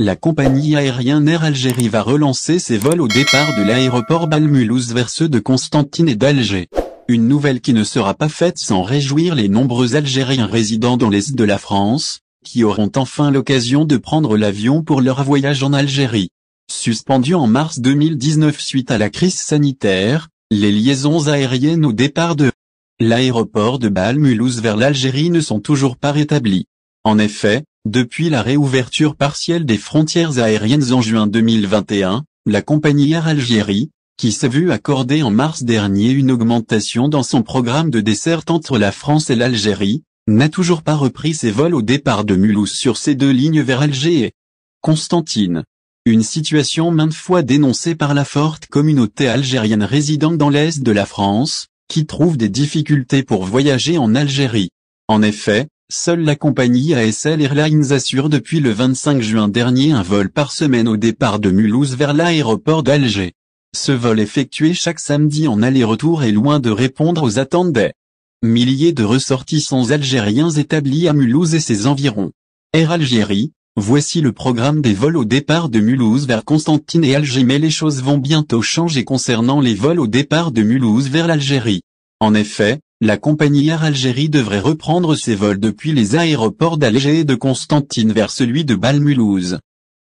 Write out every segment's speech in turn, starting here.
La compagnie aérienne Air Algérie va relancer ses vols au départ de l'aéroport Balmulhouse vers ceux de Constantine et d'Alger. Une nouvelle qui ne sera pas faite sans réjouir les nombreux Algériens résidant dans l'Est de la France, qui auront enfin l'occasion de prendre l'avion pour leur voyage en Algérie. Suspendu en mars 2019 suite à la crise sanitaire, les liaisons aériennes au départ de l'aéroport de bâle vers l'Algérie ne sont toujours pas rétablies. En effet, depuis la réouverture partielle des frontières aériennes en juin 2021, la compagnie Air Algérie, qui s'est vue accorder en mars dernier une augmentation dans son programme de desserte entre la France et l'Algérie, n'a toujours pas repris ses vols au départ de Mulhouse sur ses deux lignes vers Alger et Constantine. Une situation maintes fois dénoncée par la forte communauté algérienne résidant dans l'est de la France, qui trouve des difficultés pour voyager en Algérie. En effet, Seule la compagnie ASL Airlines assure depuis le 25 juin dernier un vol par semaine au départ de Mulhouse vers l'aéroport d'Alger. Ce vol effectué chaque samedi en aller-retour est loin de répondre aux attentes des milliers de ressortissants algériens établis à Mulhouse et ses environs. Air Algérie, voici le programme des vols au départ de Mulhouse vers Constantine et Alger mais les choses vont bientôt changer concernant les vols au départ de Mulhouse vers l'Algérie. En effet, la compagnie Air Algérie devrait reprendre ses vols depuis les aéroports d'Alger et de Constantine vers celui de Balmulhouse.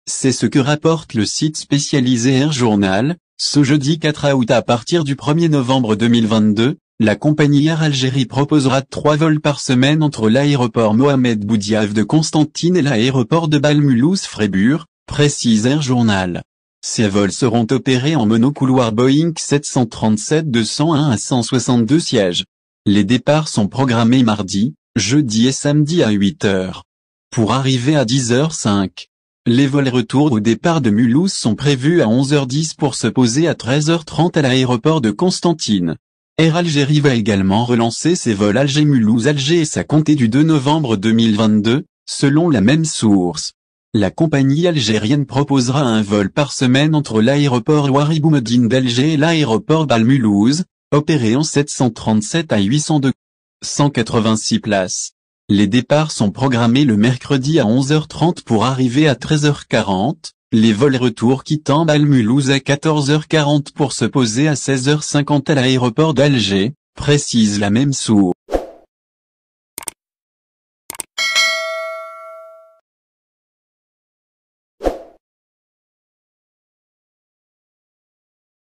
C'est ce que rapporte le site spécialisé Air Journal, ce jeudi 4 août à partir du 1er novembre 2022, la compagnie Air Algérie proposera trois vols par semaine entre l'aéroport Mohamed Boudiaf de Constantine et l'aéroport de Balmulhouse-Frébure, précise Air Journal. Ces vols seront opérés en monocouloir Boeing 737-201 à 162 sièges. Les départs sont programmés mardi, jeudi et samedi à 8h. Pour arriver à 10h05. Les vols retour au départ de Mulhouse sont prévus à 11h10 pour se poser à 13h30 à l'aéroport de Constantine. Air Algérie va également relancer ses vols Alger-Mulhouse-Alger et sa comptée du 2 novembre 2022, selon la même source. La compagnie algérienne proposera un vol par semaine entre l'aéroport Ouaribou d'Alger et l'aéroport d'Al-Mulhouse, opéré en 737 à 802. 186 places. Les départs sont programmés le mercredi à 11h30 pour arriver à 13h40, les vols retour quittant Al-Mulhouse à 14h40 pour se poser à 16h50 à l'aéroport d'Alger, précise la même source.